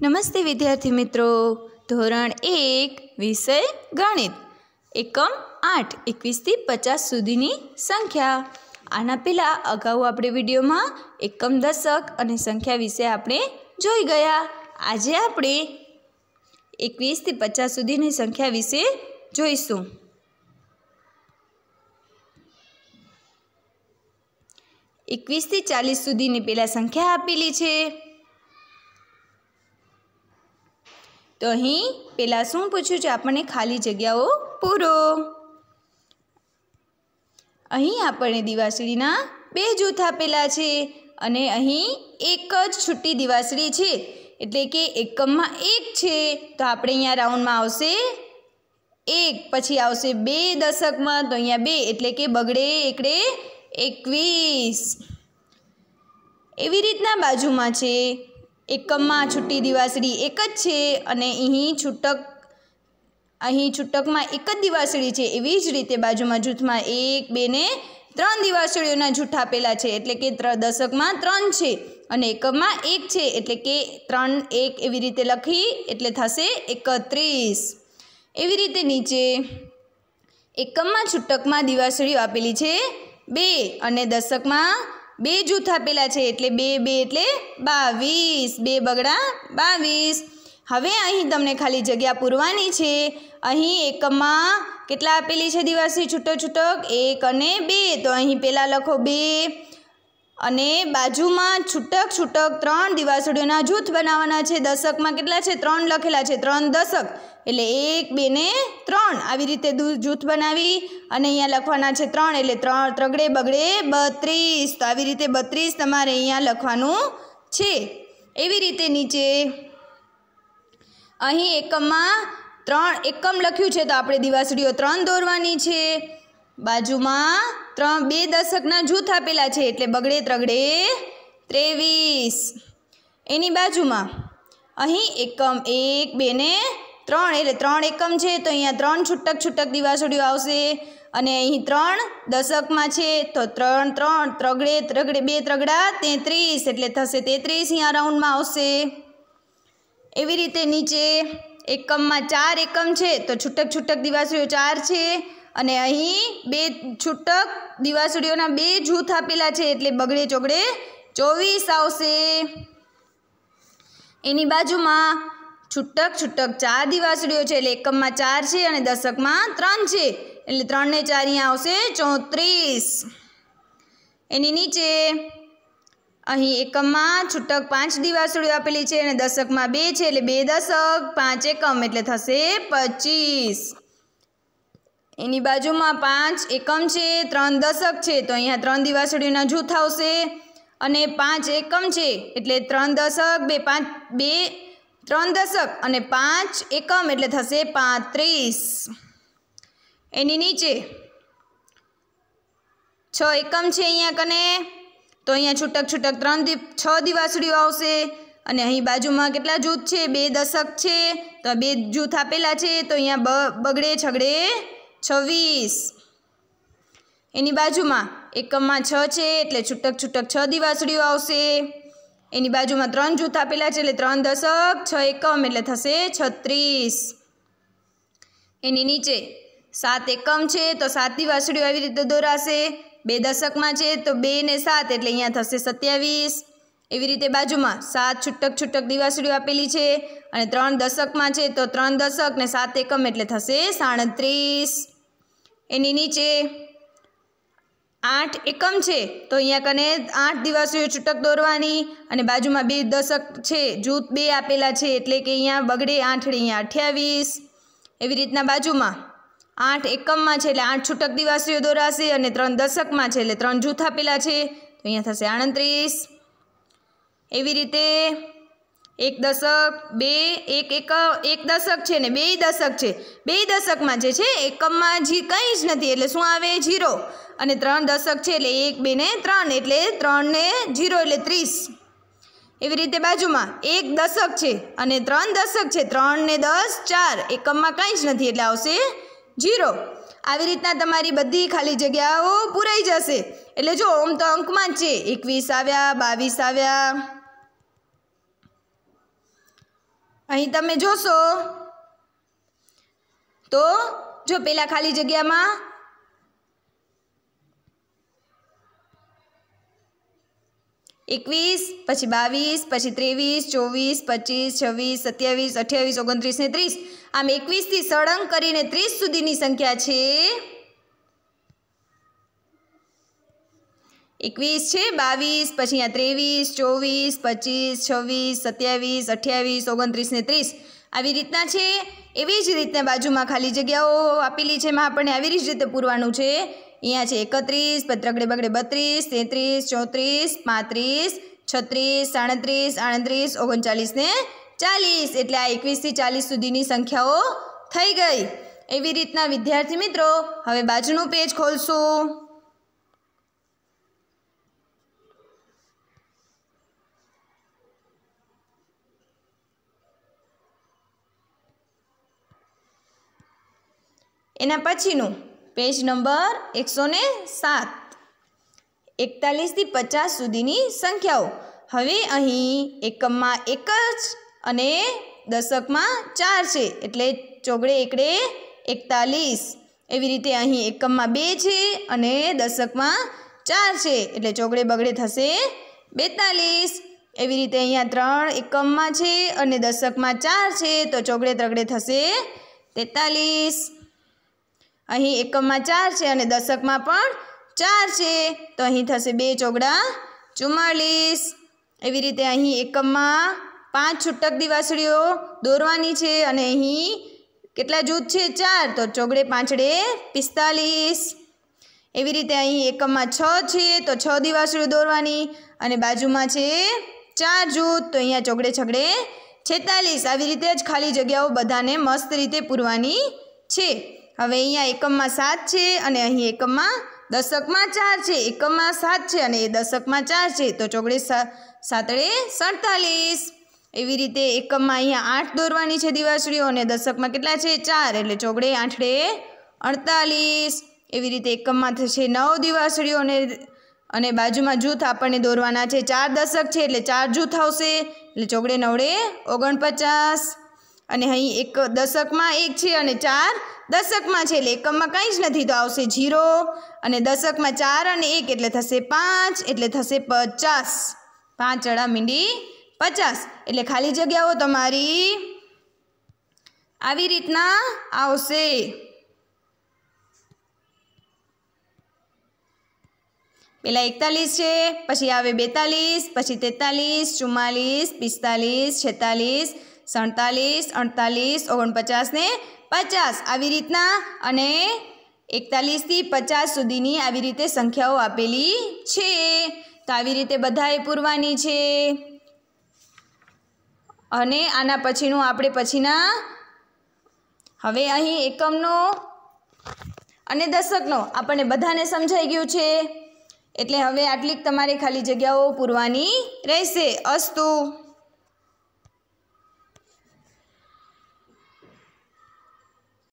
નમસ્તે વિદ્યાર્થી મિત્રો ધોરણ એક વિષય ગણિત એકમ આઠ એકવીસથી પચાસ સુધીની સંખ્યા આના પહેલાં અગાઉ આપણે વિડીયોમાં એકમ દશક અને સંખ્યા વિશે આપણે જોઈ ગયા આજે આપણે એકવીસથી પચાસ સુધીની સંખ્યા વિશે જોઈશું એકવીસથી ચાલીસ સુધીની પહેલાં સંખ્યા આપેલી છે તો અહીં પહેલાં શું પૂછ્યું છે આપણને ખાલી જગ્યાઓ પૂરો અહીં આપણને દિવાસળીના બે જૂથ આપેલા છે અને અહીં એક જ છૂટી દિવાસળી છે એટલે કે એકમમાં એક છે તો આપણે અહીંયા રાઉન્ડમાં આવશે એક પછી આવશે બે દશકમાં તો અહીંયા બે એટલે કે બગડે એકડે એકવીસ એવી રીતના બાજુમાં છે એકમમાં છૂટી દિવાસળી એક જ છે અને અહીં છૂટક અહીં છૂટકમાં એક જ દિવાસળી છે એવી જ રીતે બાજુમાં જૂથમાં એક બે ને ત્રણ દિવાસળીઓના જૂઠ આપેલા છે એટલે કે દશકમાં ત્રણ છે અને એકમમાં એક છે એટલે કે ત્રણ એક એવી રીતે લખી એટલે થશે એકત્રીસ એવી રીતે નીચે એકમમાં છૂટકમાં દિવાસળીઓ આપેલી છે બે અને દશકમાં બે જૂથ આપેલા છે એટલે બે બે એટલે બાવીસ બે બગડા બાવીસ હવે અહીં તમને ખાલી જગ્યા પૂરવાની છે અહીં એકમાં કેટલા આપેલી છે દિવાસી છૂટો છૂટક એક અને બે તો અહીં પહેલાં લખો બે અને બાજુમાં છૂટક છૂટક ત્રણ દિવાસળીઓના જૂથ બનાવવાના છે દશકમાં કેટલા છે ત્રણ લખેલા છે ત્રણ દશક એટલે એક બે ને ત્રણ આવી રીતે જૂથ બનાવી અને અહીંયા લખવાના છે ત્રણ એટલે ત્રણ ત્રગડે બગડે બત્રીસ તો આવી રીતે બત્રીસ તમારે અહીંયા લખવાનું છે એવી રીતે નીચે અહીં એકમમાં ત્રણ એકમ લખ્યું છે તો આપણે દિવાસળીઓ ત્રણ દોરવાની છે બાજુમાં ત્રણ બે દશકના જૂથ આપેલા છે એટલે બગડે ત્રગડે ત્રેવીસ એની બાજુમાં અહીં એકમ એક બે ને ત્રણ એટલે ત્રણ એકમ છે તો અહીંયા ત્રણ છૂટક છૂટક દિવાસળીઓ આવશે અને અહીં ત્રણ દશકમાં છે તો ત્રણ ત્રણ ત્રગડે ત્રગડે બે ત્રગડા તેત્રીસ એટલે થશે તેત્રીસ અહીંયા રાઉન્ડમાં આવશે એવી રીતે નીચે એકમમાં ચાર એકમ છે તો છૂટક છૂટક દિવાસળીઓ ચાર છે અને અહીં બે છૂટક દિવાસળીઓના બે જૂથ આપેલા છે એટલે બગડે ચોગડે ચોવીસ આવશે એની બાજુમાં છૂટક છૂટક ચાર દિવાસળીઓ છે એટલે એકમમાં ચાર છે અને દશકમાં ત્રણ છે એટલે ત્રણને ચાર અહીંયા આવશે ચોત્રીસ એની નીચે અહીં એકમમાં છૂટક પાંચ દિવાસળીઓ આપેલી છે અને દશકમાં બે છે એટલે બે દશક પાંચ એકમ એટલે થશે પચીસ એની બાજુમાં પાંચ એકમ છે ત્રણ દશક છે તો અહીંયા ત્રણ દિવાસળીઓના જૂથ આવશે અને પાંચ એકમ છે એટલે ત્રણ દશક બે પાંચ બે ત્રણ દશક અને પાંચ એકમ એટલે થશે પાંત્રીસ એની નીચે છ એકમ છે અહીંયા કને તો અહીંયા છૂટક છૂટક ત્રણ છ દિવાસળીઓ આવશે અને અહીં બાજુમાં કેટલા જૂથ છે બે દશક છે તો બે જૂથ આપેલા છે તો અહીંયા બગડે છગડે છવ્વીસ એની બાજુમાં એકમમાં છ છે એટલે છૂટક છૂટક છ દિવાસળીઓ આવશે એની બાજુમાં ત્રણ જૂથ આપેલા છે એટલે ત્રણ દશક છ એકમ એટલે થશે છત્રીસ એની નીચે સાત એકમ છે તો સાતની વાસળીઓ આવી રીતે દોરાશે બે દશકમાં છે તો બે ને સાત એટલે અહીંયા થશે સત્યાવીસ એવી રીતે બાજુમાં સાત છૂટક છૂટક દિવાસળીઓ આપેલી છે અને ત્રણ દશકમાં છે તો ત્રણ દશક ને સાત એકમ એટલે થશે સાડત્રીસ એની નીચે આઠ એકમ છે તો અહીંયા કને આઠ દિવાસીઓ છૂટક દોરવાની અને બાજુમાં બે દશક છે જૂથ બે આપેલા છે એટલે કે અહીંયા બગડે આઠડે અહીંયા અઠ્યાવીસ એવી રીતના બાજુમાં આઠ એકમમાં છે એટલે આઠ છૂટક દિવાસીઓ દોરાશે અને ત્રણ દશકમાં છે એટલે ત્રણ જૂથ આપેલા છે તો અહીંયા થશે આડત્રીસ એવી રીતે એક દશક બે એક એક એક દશક છે ને બે દશક છે બે દશકમાં જે છે એકમમાં જી કંઈ જ નથી એટલે શું આવે જીરો અને ત્રણ દશક છે એટલે એક બે ને ત્રણ એટલે ત્રણ ને જીરો એટલે ત્રીસ એવી રીતે બાજુમાં એક દશક છે અને ત્રણ દશક છે ત્રણ ને દસ ચાર એકમમાં કંઈ જ નથી એટલે આવશે જીરો આવી રીતના તમારી બધી ખાલી જગ્યાઓ પૂરાઈ જશે એટલે જો ઓમ તો અંકમાં જ છે એકવીસ આવ્યા બાવીસ આવ્યા અહીં તમે જોશો તો જો પેલા ખાલી જગ્યામાં એકવીસ પછી બાવીસ પછી ત્રેવીસ ચોવીસ પચીસ છવ્વીસ સત્યાવીસ અઠ્યાવીસ ઓગણત્રીસ ને ત્રીસ આમ એકવીસથી સળંગ કરીને ત્રીસ સુધીની સંખ્યા છે એકવીસ છે બાવીસ પછી આ ત્રેવીસ ચોવીસ પચીસ છવ્વીસ સત્યાવીસ અઠ્યાવીસ ઓગણત્રીસ ને ત્રીસ આવી રીતના છે એવી જ રીતના બાજુમાં ખાલી જગ્યાઓ આપેલી છે એમાં આપણને આવી જ રીતે પૂરવાનું છે અહીંયા છે એકત્રીસ પત્રકડે બગડે બત્રીસ તેત્રીસ ચોત્રીસ પાંત્રીસ છત્રીસ સાડત્રીસ આડત્રીસ ઓગણચાલીસ ને ચાલીસ એટલે આ એકવીસથી ચાલીસ સુધીની સંખ્યાઓ થઈ ગઈ એવી રીતના વિદ્યાર્થી મિત્રો હવે બાજુનું પેજ ખોલશું એના પછીનું પેજ નંબર એકસો ને સાત એકતાલીસથી પચાસ સુધીની સંખ્યાઓ હવે અહીં એકમમાં એક જ અને દશકમાં ચાર છે એટલે ચોગડે એકડે એકતાલીસ એવી રીતે અહીં એકમમાં બે છે અને દશકમાં ચાર છે એટલે ચોગડે બગડે થશે બેતાલીસ એવી રીતે અહીંયા ત્રણ એકમમાં છે અને દશકમાં ચાર છે તો ચોગડે ત્રગડે થશે તેતાલીસ અહીં એકમમાં ચાર છે અને દશકમાં પણ ચાર છે તો અહીં થશે બે ચોગડા ચુમ્માળીસ એવી રીતે અહીં એકમમાં પાંચ છૂટક દિવાસળીઓ દોરવાની છે અને અહીં કેટલા જૂથ છે ચાર તો ચોગડે પાંચડે પિસ્તાલીસ એવી રીતે અહીં એકમમાં છ છે તો છ દિવાસળીઓ દોરવાની અને બાજુમાં છે ચાર જૂથ તો અહીંયા ચોગડે છગડે છેતાલીસ આવી રીતે જ ખાલી જગ્યાઓ બધાને મસ્ત રીતે પૂરવાની છે હવે અહીંયા એકમમાં સાત છે અને અહીં એકમમાં દશકમાં ચાર છે એકમમાં સાત છે અને એ દશકમાં ચાર છે તો ચોગડે સાતડે સડતાલીસ એવી રીતે એકમમાં અહીંયા આઠ દોરવાની છે દિવાસળીઓ અને દશકમાં કેટલા છે ચાર એટલે ચોગડે આઠડે અડતાલીસ એવી રીતે એકમમાં થશે નવ દિવાસળીઓ અને અને બાજુમાં જૂથ આપણને દોરવાના છે ચાર દશક છે એટલે ચાર જૂથ આવશે એટલે ચોગડે નવડે ઓગણપચાસ અને અહીં એક દશકમાં એક છે અને ચાર દશકમાં છે એટલે એકમમાં કંઈ જ નથી તો આવશે ઝીરો અને દશકમાં ચાર અને એક એટલે થશે પાંચ એટલે થશે પચાસ પાંચ અડા મીંડી પચાસ એટલે ખાલી જગ્યાઓ તમારી આવી રીતના આવશે પેલા એકતાલીસ છે પછી આવે બેતાલીસ પછી તેતાલીસ ચુમ્માલીસ પિસ્તાલીસ છેતાલીસ સડતાલીસ અડતાલીસ ઓગણપચાસ ને પચાસ આવી રીતના અને એકતાલીસથી પચાસ સુધીની આવી રીતે સંખ્યાઓ આપેલી છે તો આવી રીતે બધાએ પૂરવાની છે અને આના પછીનું આપણે પછીના હવે અહીં એકમનો અને દશકનો આપણને બધાને સમજાઈ ગયું છે એટલે હવે આટલી તમારે ખાલી જગ્યાઓ પૂરવાની રહેશે અસ્તુ